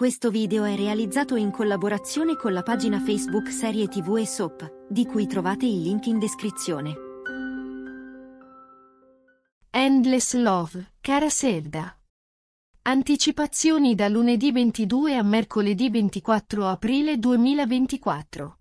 Questo video è realizzato in collaborazione con la pagina Facebook Serie TV e Soap, di cui trovate il link in descrizione. Endless Love, cara Serda. Anticipazioni da lunedì 22 a mercoledì 24 aprile 2024.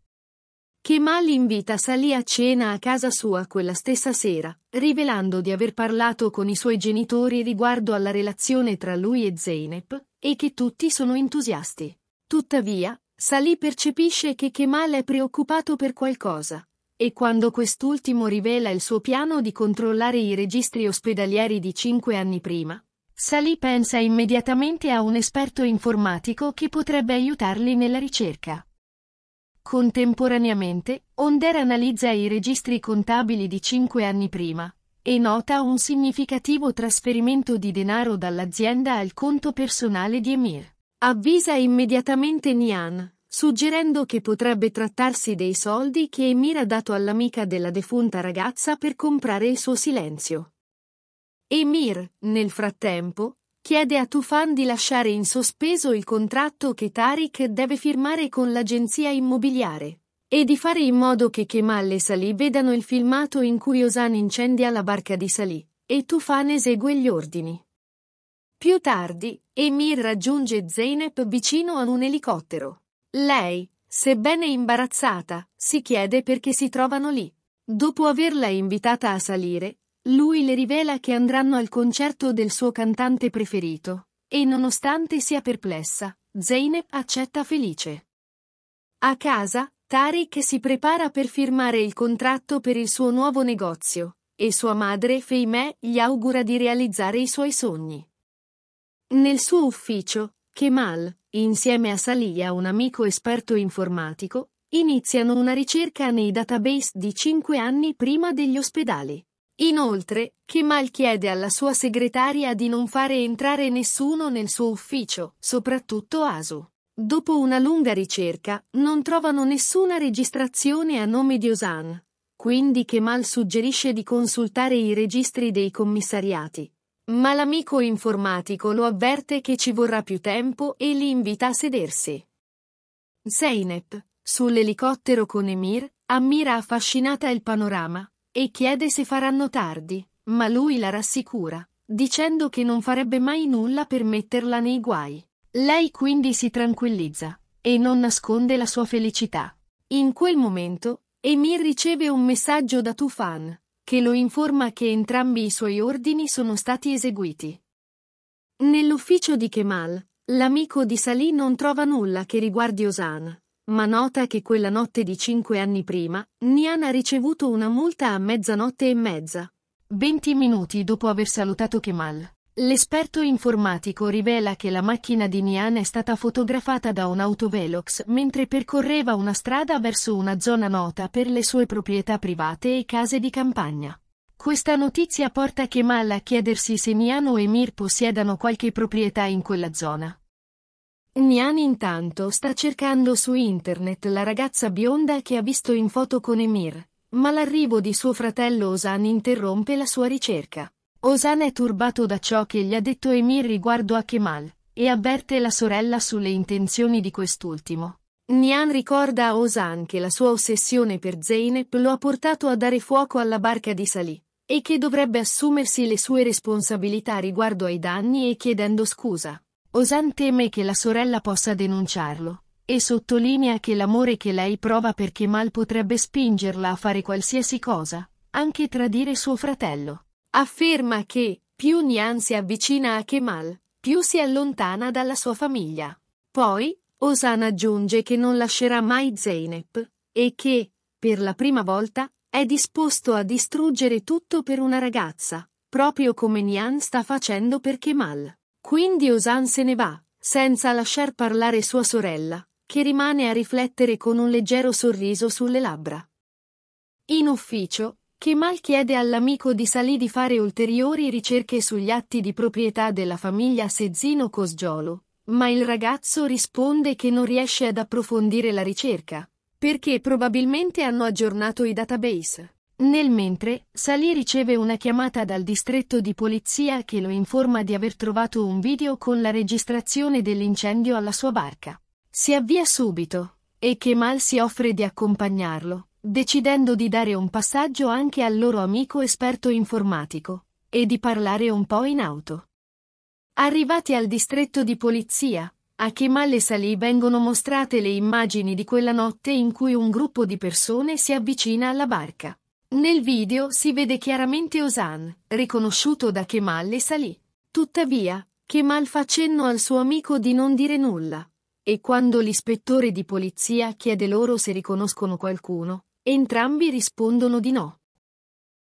Kemal invita Salì a cena a casa sua quella stessa sera, rivelando di aver parlato con i suoi genitori riguardo alla relazione tra lui e Zeynep, e che tutti sono entusiasti. Tuttavia, Salì percepisce che Kemal è preoccupato per qualcosa, e quando quest'ultimo rivela il suo piano di controllare i registri ospedalieri di cinque anni prima, Salì pensa immediatamente a un esperto informatico che potrebbe aiutarli nella ricerca. Contemporaneamente, Onder analizza i registri contabili di cinque anni prima, e nota un significativo trasferimento di denaro dall'azienda al conto personale di Emir. Avvisa immediatamente Nian, suggerendo che potrebbe trattarsi dei soldi che Emir ha dato all'amica della defunta ragazza per comprare il suo silenzio. Emir, nel frattempo, chiede a Tufan di lasciare in sospeso il contratto che Tariq deve firmare con l'agenzia immobiliare, e di fare in modo che Kemal e Salih vedano il filmato in cui Osan incendia la barca di Salih, e Tufan esegue gli ordini. Più tardi, Emir raggiunge Zeynep vicino a un elicottero. Lei, sebbene imbarazzata, si chiede perché si trovano lì. Dopo averla invitata a salire, lui le rivela che andranno al concerto del suo cantante preferito, e nonostante sia perplessa, Zeynep accetta felice. A casa, Tariq si prepara per firmare il contratto per il suo nuovo negozio e sua madre Feimè gli augura di realizzare i suoi sogni. Nel suo ufficio, Kemal, insieme a Salia, un amico esperto informatico, iniziano una ricerca nei database di cinque anni prima degli ospedali. Inoltre, Kemal chiede alla sua segretaria di non fare entrare nessuno nel suo ufficio, soprattutto Asu. Dopo una lunga ricerca, non trovano nessuna registrazione a nome di Osan, quindi Kemal suggerisce di consultare i registri dei commissariati. Ma l'amico informatico lo avverte che ci vorrà più tempo e li invita a sedersi. Zeynep, sull'elicottero con Emir, ammira affascinata il panorama e chiede se faranno tardi, ma lui la rassicura, dicendo che non farebbe mai nulla per metterla nei guai. Lei quindi si tranquillizza e non nasconde la sua felicità. In quel momento, Emir riceve un messaggio da Tufan, che lo informa che entrambi i suoi ordini sono stati eseguiti. Nell'ufficio di Kemal, l'amico di Salih non trova nulla che riguardi Osan, ma nota che quella notte di cinque anni prima, Nian ha ricevuto una multa a mezzanotte e mezza. Venti minuti dopo aver salutato Kemal. L'esperto informatico rivela che la macchina di Nian è stata fotografata da un autovelox mentre percorreva una strada verso una zona nota per le sue proprietà private e case di campagna. Questa notizia porta Kemal a chiedersi se Nian o Emir possiedano qualche proprietà in quella zona. Nian intanto sta cercando su internet la ragazza bionda che ha visto in foto con Emir, ma l'arrivo di suo fratello Osan interrompe la sua ricerca. Osan è turbato da ciò che gli ha detto Emir riguardo a Kemal, e avverte la sorella sulle intenzioni di quest'ultimo. Nian ricorda a Osan che la sua ossessione per Zeynep lo ha portato a dare fuoco alla barca di Salih, e che dovrebbe assumersi le sue responsabilità riguardo ai danni e chiedendo scusa. Osan teme che la sorella possa denunciarlo, e sottolinea che l'amore che lei prova per Kemal potrebbe spingerla a fare qualsiasi cosa, anche tradire suo fratello. Afferma che, più Nian si avvicina a Kemal, più si allontana dalla sua famiglia. Poi, Osan aggiunge che non lascerà mai Zeynep e che, per la prima volta, è disposto a distruggere tutto per una ragazza, proprio come Nian sta facendo per Kemal. Quindi Osan se ne va, senza lasciar parlare sua sorella, che rimane a riflettere con un leggero sorriso sulle labbra. In ufficio, Kemal chiede all'amico di Salì di fare ulteriori ricerche sugli atti di proprietà della famiglia Sezzino Cosgiolo, ma il ragazzo risponde che non riesce ad approfondire la ricerca, perché probabilmente hanno aggiornato i database. Nel mentre, Salì riceve una chiamata dal distretto di polizia che lo informa di aver trovato un video con la registrazione dell'incendio alla sua barca. Si avvia subito, e Kemal si offre di accompagnarlo, decidendo di dare un passaggio anche al loro amico esperto informatico e di parlare un po' in auto. Arrivati al distretto di polizia, a Kemal e Salih vengono mostrate le immagini di quella notte in cui un gruppo di persone si avvicina alla barca. Nel video si vede chiaramente Osan, riconosciuto da Kemal e Salih. Tuttavia, Kemal fa cenno al suo amico di non dire nulla, e quando l'ispettore di polizia chiede loro se riconoscono qualcuno, Entrambi rispondono di no.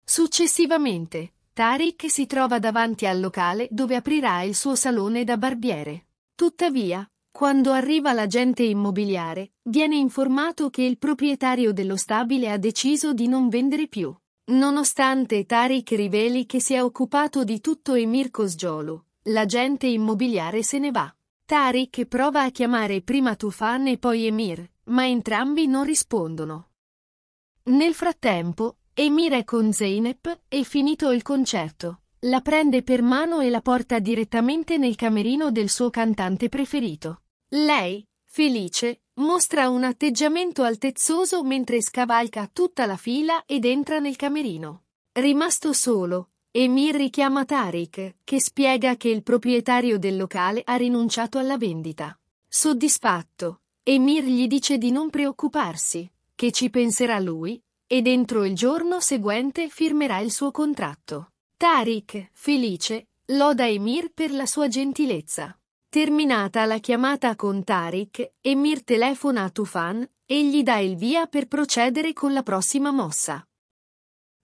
Successivamente, Tariq si trova davanti al locale dove aprirà il suo salone da barbiere. Tuttavia, quando arriva l'agente immobiliare, viene informato che il proprietario dello stabile ha deciso di non vendere più. Nonostante Tariq riveli che si è occupato di tutto Emir Cosgiolo, l'agente immobiliare se ne va. Tariq prova a chiamare prima Tufan e poi Emir, ma entrambi non rispondono. Nel frattempo, Emir è con Zeynep e finito il concerto. La prende per mano e la porta direttamente nel camerino del suo cantante preferito. Lei, felice, mostra un atteggiamento altezzoso mentre scavalca tutta la fila ed entra nel camerino. Rimasto solo, Emir richiama Tariq, che spiega che il proprietario del locale ha rinunciato alla vendita. Soddisfatto, Emir gli dice di non preoccuparsi che ci penserà lui, e dentro il giorno seguente firmerà il suo contratto. Tarik, felice, loda Emir per la sua gentilezza. Terminata la chiamata con Tarik, Emir telefona a Tufan e gli dà il via per procedere con la prossima mossa.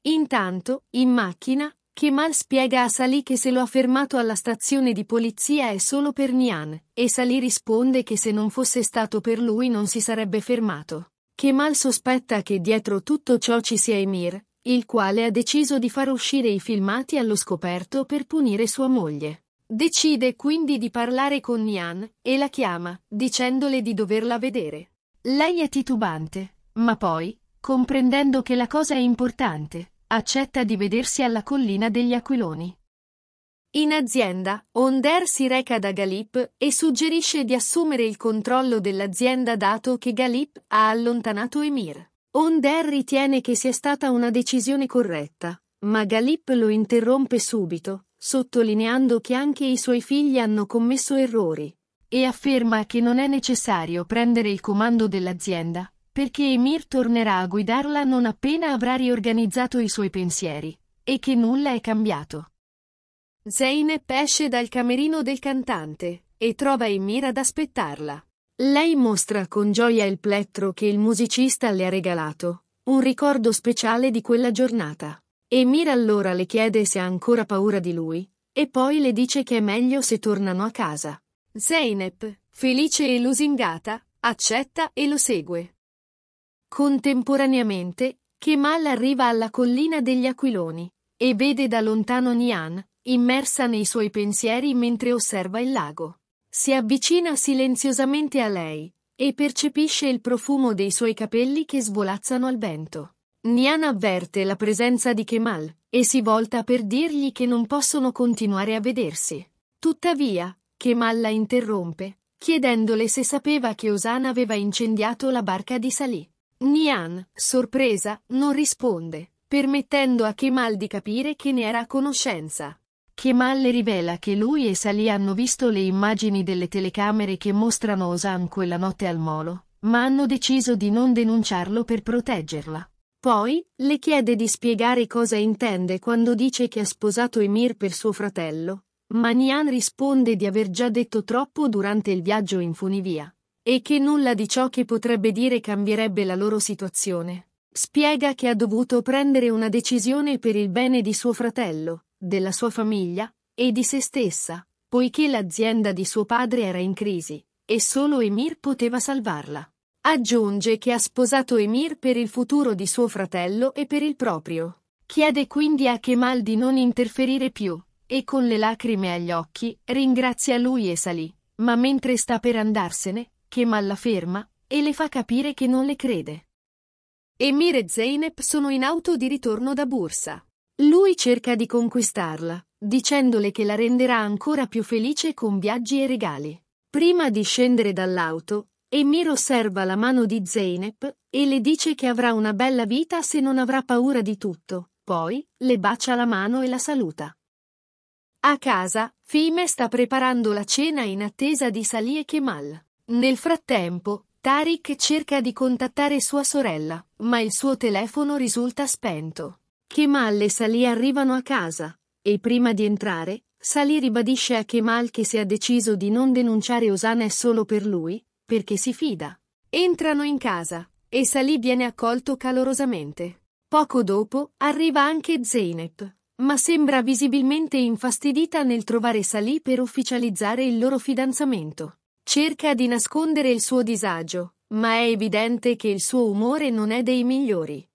Intanto, in macchina, Kemal spiega a Salì che se lo ha fermato alla stazione di polizia è solo per Nian, e Salì risponde che se non fosse stato per lui non si sarebbe fermato che mal sospetta che dietro tutto ciò ci sia Emir, il quale ha deciso di far uscire i filmati allo scoperto per punire sua moglie. Decide quindi di parlare con Nian e la chiama, dicendole di doverla vedere. Lei è titubante, ma poi, comprendendo che la cosa è importante, accetta di vedersi alla collina degli aquiloni. In azienda, Onder si reca da Galip e suggerisce di assumere il controllo dell'azienda dato che Galip ha allontanato Emir. Onder ritiene che sia stata una decisione corretta, ma Galip lo interrompe subito, sottolineando che anche i suoi figli hanno commesso errori, e afferma che non è necessario prendere il comando dell'azienda, perché Emir tornerà a guidarla non appena avrà riorganizzato i suoi pensieri, e che nulla è cambiato. Zeynep esce dal camerino del cantante e trova Emir ad aspettarla. Lei mostra con gioia il plettro che il musicista le ha regalato, un ricordo speciale di quella giornata. Emir allora le chiede se ha ancora paura di lui, e poi le dice che è meglio se tornano a casa. Zeynep, felice e lusingata, accetta e lo segue. Contemporaneamente, Kemal arriva alla collina degli Aquiloni e vede da lontano Nian, immersa nei suoi pensieri mentre osserva il lago. Si avvicina silenziosamente a lei e percepisce il profumo dei suoi capelli che svolazzano al vento. Nian avverte la presenza di Kemal e si volta per dirgli che non possono continuare a vedersi. Tuttavia, Kemal la interrompe, chiedendole se sapeva che Osana aveva incendiato la barca di Salih. Nian, sorpresa, non risponde, permettendo a Kemal di capire che ne era a conoscenza. Kemal le rivela che lui e Salih hanno visto le immagini delle telecamere che mostrano Osan quella notte al molo, ma hanno deciso di non denunciarlo per proteggerla. Poi, le chiede di spiegare cosa intende quando dice che ha sposato Emir per suo fratello, ma Nian risponde di aver già detto troppo durante il viaggio in funivia, e che nulla di ciò che potrebbe dire cambierebbe la loro situazione. Spiega che ha dovuto prendere una decisione per il bene di suo fratello, della sua famiglia e di se stessa, poiché l'azienda di suo padre era in crisi e solo Emir poteva salvarla. Aggiunge che ha sposato Emir per il futuro di suo fratello e per il proprio. Chiede quindi a Kemal di non interferire più e con le lacrime agli occhi ringrazia lui e Salì, ma mentre sta per andarsene, Kemal la ferma e le fa capire che non le crede. Emir e Zeynep sono in auto di ritorno da Bursa. Lui cerca di conquistarla, dicendole che la renderà ancora più felice con viaggi e regali. Prima di scendere dall'auto, Emir osserva la mano di Zeynep e le dice che avrà una bella vita se non avrà paura di tutto. Poi le bacia la mano e la saluta. A casa, Fime sta preparando la cena in attesa di Salih e Kemal. Nel frattempo, Tariq cerca di contattare sua sorella, ma il suo telefono risulta spento. Kemal e Salih arrivano a casa, e prima di entrare, Salih ribadisce a Kemal che si è deciso di non denunciare Osana solo per lui, perché si fida. Entrano in casa, e Salih viene accolto calorosamente. Poco dopo, arriva anche Zeynep, ma sembra visibilmente infastidita nel trovare Salih per ufficializzare il loro fidanzamento. Cerca di nascondere il suo disagio, ma è evidente che il suo umore non è dei migliori.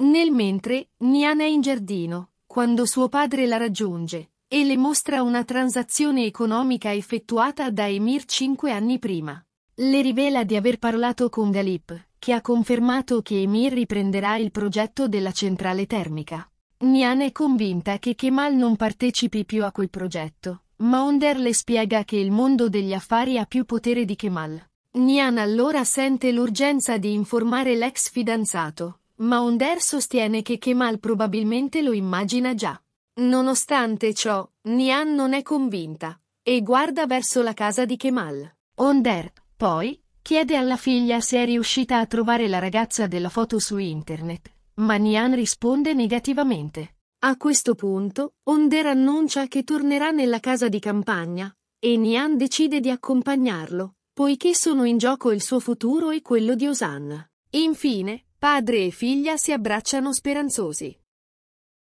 Nel mentre, Nian è in giardino, quando suo padre la raggiunge, e le mostra una transazione economica effettuata da Emir cinque anni prima. Le rivela di aver parlato con Galip, che ha confermato che Emir riprenderà il progetto della centrale termica. Nian è convinta che Kemal non partecipi più a quel progetto, ma Onder le spiega che il mondo degli affari ha più potere di Kemal. Nian allora sente l'urgenza di informare l'ex fidanzato, ma Onder sostiene che Kemal probabilmente lo immagina già. Nonostante ciò, Nian non è convinta e guarda verso la casa di Kemal. Onder, poi, chiede alla figlia se è riuscita a trovare la ragazza della foto su internet, ma Nian risponde negativamente. A questo punto, Onder annuncia che tornerà nella casa di campagna e Nian decide di accompagnarlo, poiché sono in gioco il suo futuro e quello di Osan. Infine, Padre e figlia si abbracciano speranzosi.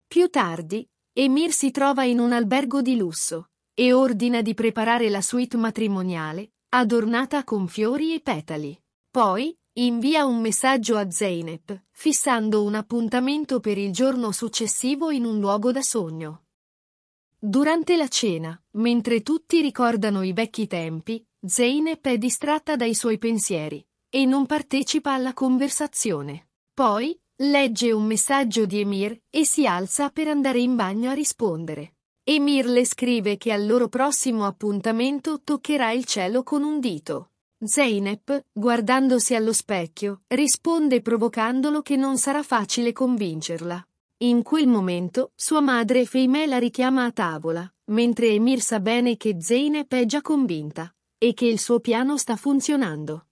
Più tardi, Emir si trova in un albergo di lusso e ordina di preparare la suite matrimoniale, adornata con fiori e petali. Poi, invia un messaggio a Zeynep, fissando un appuntamento per il giorno successivo in un luogo da sogno. Durante la cena, mentre tutti ricordano i vecchi tempi, Zeynep è distratta dai suoi pensieri e non partecipa alla conversazione. Poi, legge un messaggio di Emir e si alza per andare in bagno a rispondere. Emir le scrive che al loro prossimo appuntamento toccherà il cielo con un dito. Zeynep, guardandosi allo specchio, risponde provocandolo che non sarà facile convincerla. In quel momento, sua madre Feimè la richiama a tavola, mentre Emir sa bene che Zeynep è già convinta e che il suo piano sta funzionando.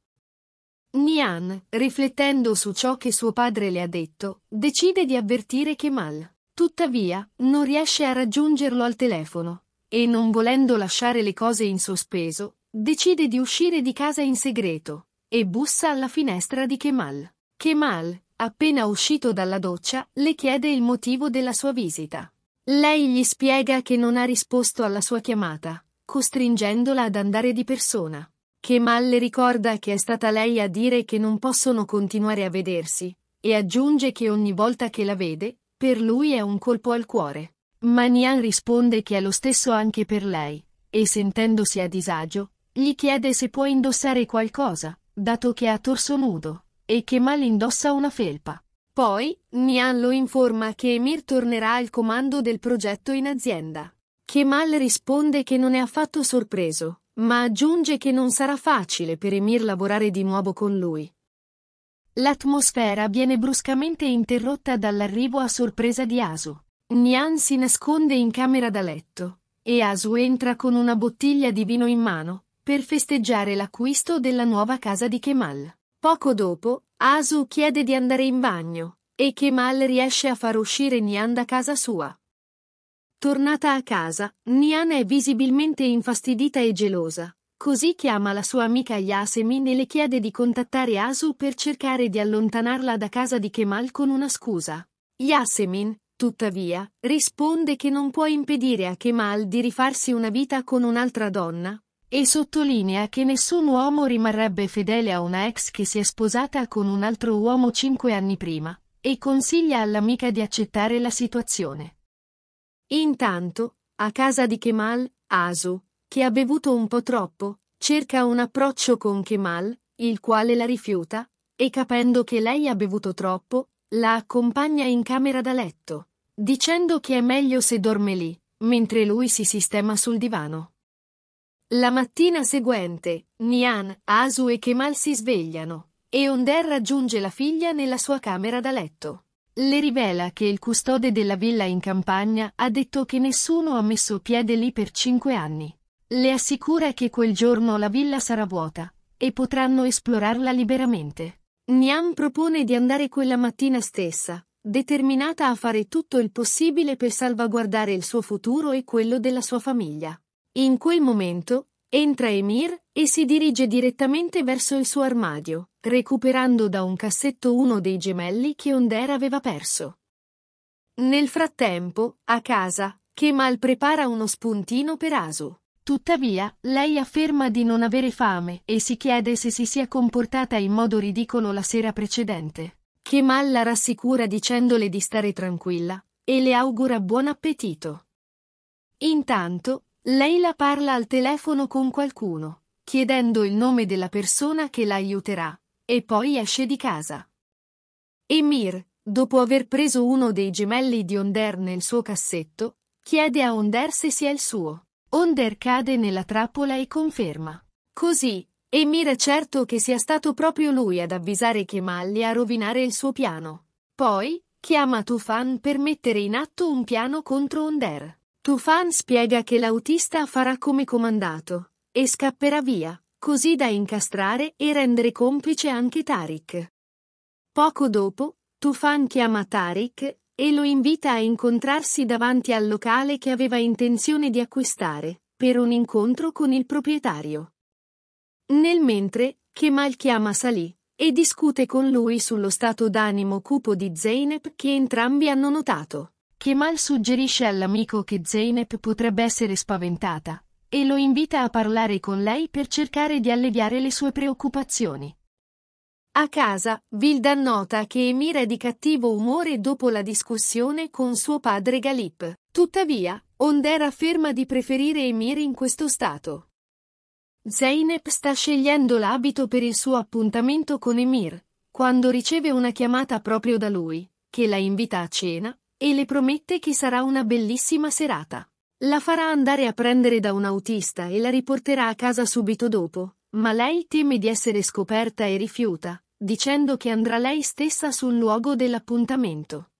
Nian, riflettendo su ciò che suo padre le ha detto, decide di avvertire Kemal. Tuttavia, non riesce a raggiungerlo al telefono e, non volendo lasciare le cose in sospeso, decide di uscire di casa in segreto e bussa alla finestra di Kemal. Kemal, appena uscito dalla doccia, le chiede il motivo della sua visita. Lei gli spiega che non ha risposto alla sua chiamata, costringendola ad andare di persona che le ricorda che è stata lei a dire che non possono continuare a vedersi, e aggiunge che ogni volta che la vede, per lui è un colpo al cuore. Ma Nian risponde che è lo stesso anche per lei, e sentendosi a disagio, gli chiede se può indossare qualcosa, dato che è a torso nudo, e che Mal indossa una felpa. Poi, Nian lo informa che Emir tornerà al comando del progetto in azienda. Kemal risponde che non è affatto sorpreso, ma aggiunge che non sarà facile per Emir lavorare di nuovo con lui. L'atmosfera viene bruscamente interrotta dall'arrivo a sorpresa di Asu. Nian si nasconde in camera da letto e Asu entra con una bottiglia di vino in mano per festeggiare l'acquisto della nuova casa di Kemal. Poco dopo, Asu chiede di andare in bagno e Kemal riesce a far uscire Nian da casa sua. Tornata a casa, Nian è visibilmente infastidita e gelosa, così chiama la sua amica Yasemin e le chiede di contattare Asu per cercare di allontanarla da casa di Kemal con una scusa. Yasemin, tuttavia, risponde che non può impedire a Kemal di rifarsi una vita con un'altra donna, e sottolinea che nessun uomo rimarrebbe fedele a una ex che si è sposata con un altro uomo cinque anni prima, e consiglia all'amica di accettare la situazione. Intanto, a casa di Kemal, Aso, che ha bevuto un po' troppo, cerca un approccio con Kemal, il quale la rifiuta, e capendo che lei ha bevuto troppo, la accompagna in camera da letto, dicendo che è meglio se dorme lì, mentre lui si sistema sul divano. La mattina seguente, Nian, Asu e Kemal si svegliano, e Onder raggiunge la figlia nella sua camera da letto. Le rivela che il custode della villa in campagna ha detto che nessuno ha messo piede lì per cinque anni. Le assicura che quel giorno la villa sarà vuota e potranno esplorarla liberamente. Niam propone di andare quella mattina stessa, determinata a fare tutto il possibile per salvaguardare il suo futuro e quello della sua famiglia. In quel momento, Entra Emir e si dirige direttamente verso il suo armadio, recuperando da un cassetto uno dei gemelli che Onder aveva perso. Nel frattempo, a casa, Kemal prepara uno spuntino per Asu. Tuttavia, lei afferma di non avere fame e si chiede se si sia comportata in modo ridicolo la sera precedente. Kemal la rassicura dicendole di stare tranquilla e le augura buon appetito. Intanto, Leila parla al telefono con qualcuno, chiedendo il nome della persona che la aiuterà, e poi esce di casa. Emir, dopo aver preso uno dei gemelli di Onder nel suo cassetto, chiede a Onder se sia il suo. Onder cade nella trappola e conferma. Così, Emir è certo che sia stato proprio lui ad avvisare Kemalli a rovinare il suo piano. Poi, chiama Tufan per mettere in atto un piano contro Onder. Tufan spiega che l'autista farà come comandato e scapperà via, così da incastrare e rendere complice anche Tarik. Poco dopo, Tufan chiama Tarik e lo invita a incontrarsi davanti al locale che aveva intenzione di acquistare, per un incontro con il proprietario. Nel mentre, Kemal chiama Salì e discute con lui sullo stato d'animo cupo di Zeynep che entrambi hanno notato. Kemal suggerisce all'amico che Zeynep potrebbe essere spaventata e lo invita a parlare con lei per cercare di alleviare le sue preoccupazioni. A casa, Vilda nota che Emir è di cattivo umore dopo la discussione con suo padre Galip. Tuttavia, Ondera afferma di preferire Emir in questo stato. Zeynep sta scegliendo l'abito per il suo appuntamento con Emir, quando riceve una chiamata proprio da lui, che la invita a cena, e le promette che sarà una bellissima serata. La farà andare a prendere da un autista e la riporterà a casa subito dopo, ma lei teme di essere scoperta e rifiuta, dicendo che andrà lei stessa sul luogo dell'appuntamento.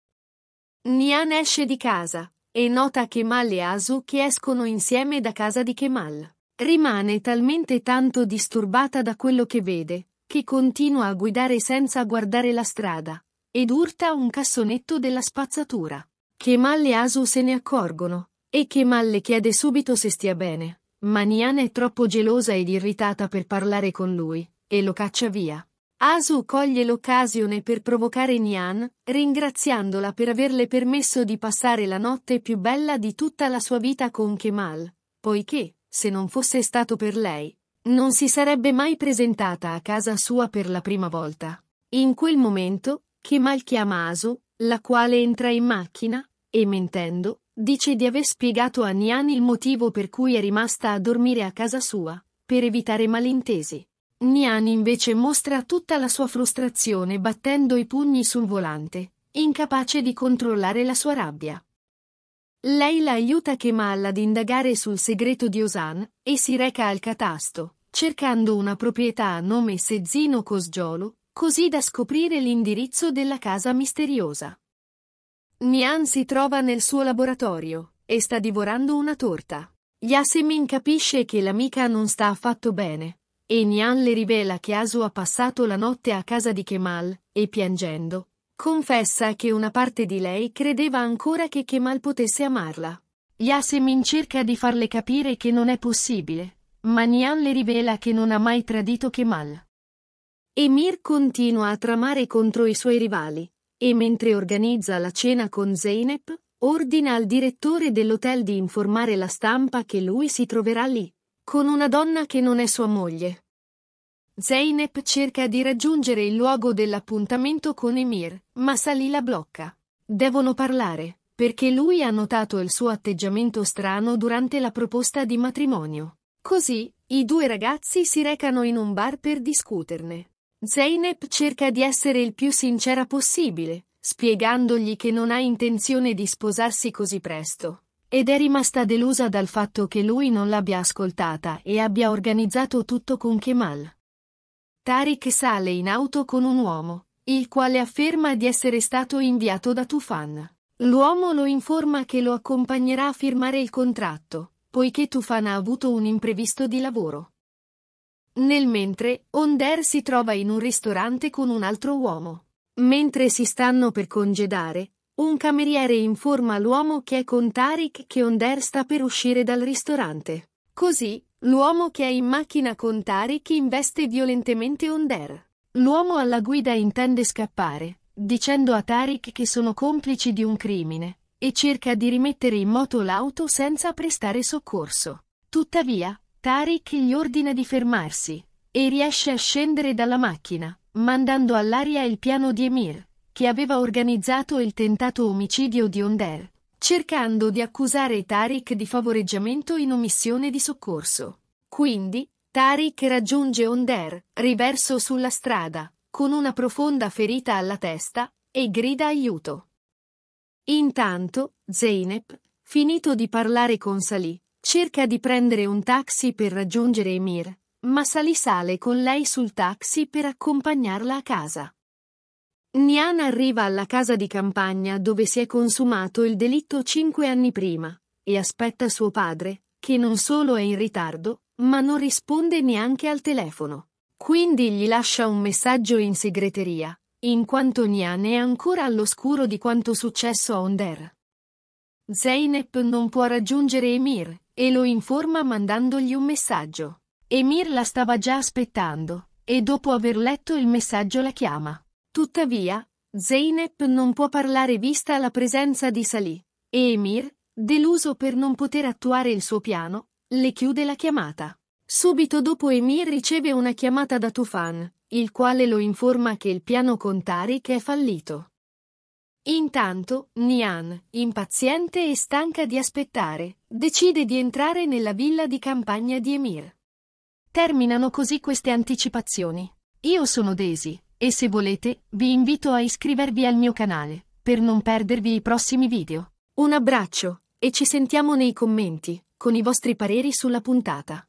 Nian esce di casa e nota Kemal e Asu che escono insieme da casa di Kemal. Rimane talmente tanto disturbata da quello che vede, che continua a guidare senza guardare la strada, ed urta un cassonetto della spazzatura. Che malle Asu se ne accorgono, e che malle chiede subito se stia bene, ma Nian è troppo gelosa ed irritata per parlare con lui, e lo caccia via. Asu coglie l'occasione per provocare Nian, ringraziandola per averle permesso di passare la notte più bella di tutta la sua vita con Kemal, poiché, se non fosse stato per lei, non si sarebbe mai presentata a casa sua per la prima volta. In quel momento, che Aso, la quale entra in macchina, e mentendo, dice di aver spiegato a Niani il motivo per cui è rimasta a dormire a casa sua, per evitare malintesi. Niani invece mostra tutta la sua frustrazione battendo i pugni sul volante, incapace di controllare la sua rabbia. Lei la aiuta Kemal ad indagare sul segreto di Osan e si reca al catasto, cercando una proprietà a nome Sezzino Cosgiolo, così da scoprire l'indirizzo della casa misteriosa. Nian si trova nel suo laboratorio e sta divorando una torta. Yasemin capisce che l'amica non sta affatto bene e Nian le rivela che Asu ha passato la notte a casa di Kemal e piangendo confessa che una parte di lei credeva ancora che Kemal potesse amarla. Yasemin cerca di farle capire che non è possibile, ma Nian le rivela che non ha mai tradito Kemal. Emir continua a tramare contro i suoi rivali, e mentre organizza la cena con Zeynep, ordina al direttore dell'hotel di informare la stampa che lui si troverà lì, con una donna che non è sua moglie. Zeynep cerca di raggiungere il luogo dell'appuntamento con Emir, ma Salì la blocca. Devono parlare, perché lui ha notato il suo atteggiamento strano durante la proposta di matrimonio. Così, i due ragazzi si recano in un bar per discuterne. Zeynep cerca di essere il più sincera possibile, spiegandogli che non ha intenzione di sposarsi così presto. Ed è rimasta delusa dal fatto che lui non l'abbia ascoltata e abbia organizzato tutto con Kemal. Tariq sale in auto con un uomo, il quale afferma di essere stato inviato da Tufan. L'uomo lo informa che lo accompagnerà a firmare il contratto, poiché Tufan ha avuto un imprevisto di lavoro. Nel mentre, Onder si trova in un ristorante con un altro uomo. Mentre si stanno per congedare, un cameriere informa l'uomo che è con Tarik che Onder sta per uscire dal ristorante. Così, l'uomo che è in macchina con Tarik investe violentemente Onder. L'uomo alla guida intende scappare, dicendo a Tarik che sono complici di un crimine, e cerca di rimettere in moto l'auto senza prestare soccorso. Tuttavia, Tariq gli ordina di fermarsi e riesce a scendere dalla macchina, mandando all'aria il piano di Emir, che aveva organizzato il tentato omicidio di Onder, cercando di accusare Tariq di favoreggiamento in omissione di soccorso. Quindi, Tariq raggiunge Onder, riverso sulla strada, con una profonda ferita alla testa, e grida aiuto. Intanto, Zeynep, finito di parlare con Salì, Cerca di prendere un taxi per raggiungere Emir, ma Sali sale con lei sul taxi per accompagnarla a casa. Nian arriva alla casa di campagna dove si è consumato il delitto cinque anni prima e aspetta suo padre, che non solo è in ritardo, ma non risponde neanche al telefono. Quindi gli lascia un messaggio in segreteria, in quanto Nian è ancora all'oscuro di quanto successo a Onder. Zeynep non può raggiungere Emir, e lo informa mandandogli un messaggio. Emir la stava già aspettando e dopo aver letto il messaggio la chiama. Tuttavia, Zeynep non può parlare vista la presenza di Salih e Emir, deluso per non poter attuare il suo piano, le chiude la chiamata. Subito dopo Emir riceve una chiamata da Tufan, il quale lo informa che il piano con Tariq è fallito. Intanto, Nian, impaziente e stanca di aspettare, decide di entrare nella villa di campagna di Emir. Terminano così queste anticipazioni. Io sono Daisy, e se volete, vi invito a iscrivervi al mio canale, per non perdervi i prossimi video. Un abbraccio, e ci sentiamo nei commenti, con i vostri pareri sulla puntata.